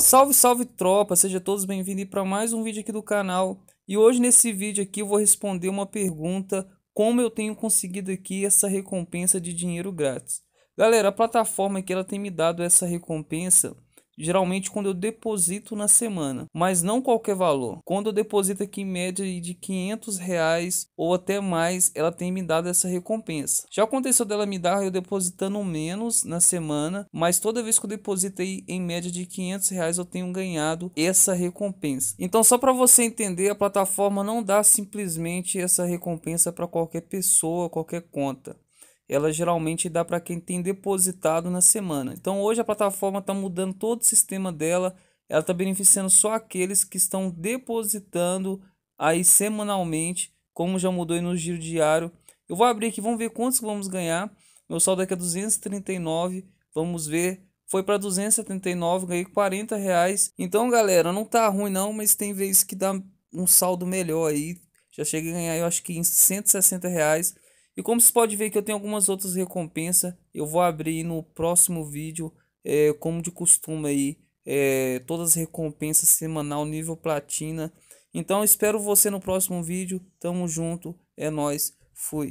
Salve, salve tropa, sejam todos bem-vindos para mais um vídeo aqui do canal. E hoje nesse vídeo aqui eu vou responder uma pergunta, como eu tenho conseguido aqui essa recompensa de dinheiro grátis. Galera, a plataforma que ela tem me dado essa recompensa geralmente quando eu deposito na semana, mas não qualquer valor. Quando eu deposito aqui em média de 500 reais ou até mais, ela tem me dado essa recompensa. Já aconteceu dela me dar eu depositando menos na semana, mas toda vez que eu depositei em média de 500 reais eu tenho ganhado essa recompensa. Então só para você entender, a plataforma não dá simplesmente essa recompensa para qualquer pessoa, qualquer conta ela geralmente dá para quem tem depositado na semana. Então hoje a plataforma está mudando todo o sistema dela, ela está beneficiando só aqueles que estão depositando aí semanalmente, como já mudou aí no giro diário. Eu vou abrir aqui, vamos ver quantos vamos ganhar. Meu saldo aqui é 239, vamos ver. Foi para 279, ganhei 40 reais. Então, galera, não tá ruim não, mas tem vezes que dá um saldo melhor aí. Já cheguei a ganhar, eu acho que em 160 reais. E como você pode ver que eu tenho algumas outras recompensas, eu vou abrir no próximo vídeo, é, como de costume aí, é, todas as recompensas semanal nível platina. Então espero você no próximo vídeo, tamo junto, é nós, fui.